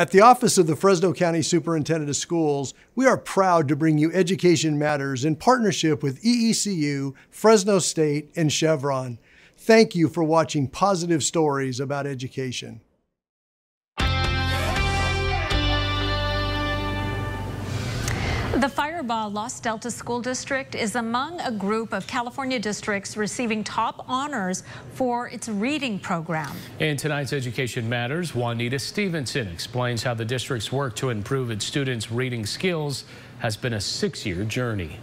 At the Office of the Fresno County Superintendent of Schools, we are proud to bring you Education Matters in partnership with EECU, Fresno State, and Chevron. Thank you for watching positive stories about education. The Fireball Los Delta School District is among a group of California districts receiving top honors for its reading program. In tonight's Education Matters, Juanita Stevenson explains how the district's work to improve its students' reading skills has been a six-year journey.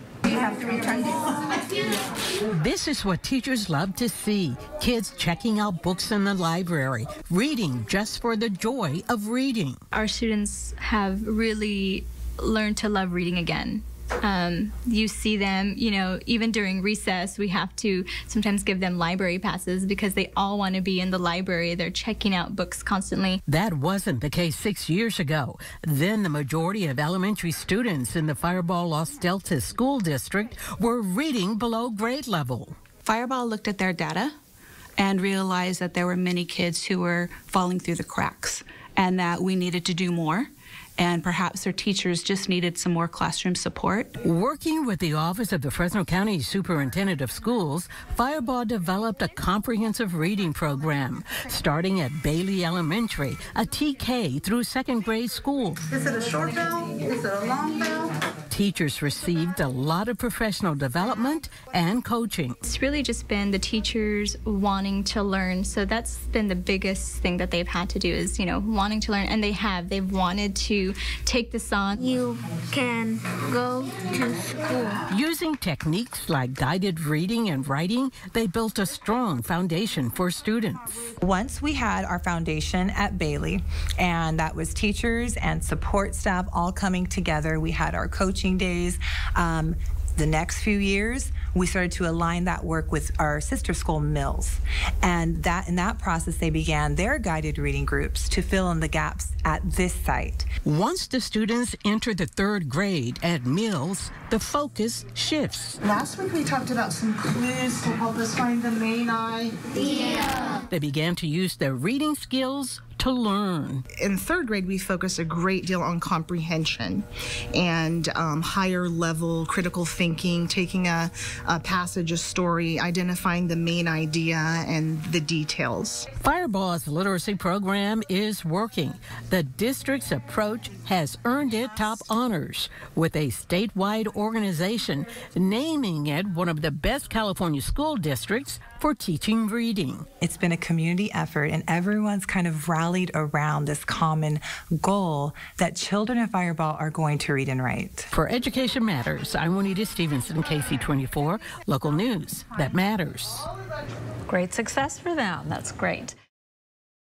This is what teachers love to see kids checking out books in the library, reading just for the joy of reading. Our students have really learn to love reading again. Um, you see them, you know, even during recess, we have to sometimes give them library passes because they all want to be in the library. They're checking out books constantly. That wasn't the case six years ago. Then the majority of elementary students in the Fireball Los Deltas School District were reading below grade level. Fireball looked at their data and realized that there were many kids who were falling through the cracks and that we needed to do more and perhaps their teachers just needed some more classroom support. Working with the Office of the Fresno County Superintendent of Schools, Fireball developed a comprehensive reading program starting at Bailey Elementary, a TK through second grade school. Is it a short bell? Is it a long bell? Teachers received a lot of professional development and coaching. It's really just been the teachers wanting to learn. So that's been the biggest thing that they've had to do is, you know, wanting to learn. And they have. They've wanted to take this on. You can go to school. Using techniques like guided reading and writing, they built a strong foundation for students. Once we had our foundation at Bailey, and that was teachers and support staff all coming together, we had our coaching teaching days. Um, the next few years, we started to align that work with our sister school Mills, and that in that process, they began their guided reading groups to fill in the gaps at this site. Once the students enter the third grade at Mills, the focus shifts. Last week we talked about some clues to help us find the main idea. They began to use their reading skills to learn. In third grade, we focus a great deal on comprehension and um, higher level critical thinking, taking a, a passage, a story, identifying the main idea and the details. Fireball's literacy program is working. The district's approach has earned it top honors with a statewide organization naming it one of the best California school districts for teaching reading. It's been a community effort, and everyone's kind of rallied rallied around this common goal that children at Fireball are going to read and write. For Education Matters, I'm Juanita Stevenson, KC24, local news that matters. Great success for them. That's great.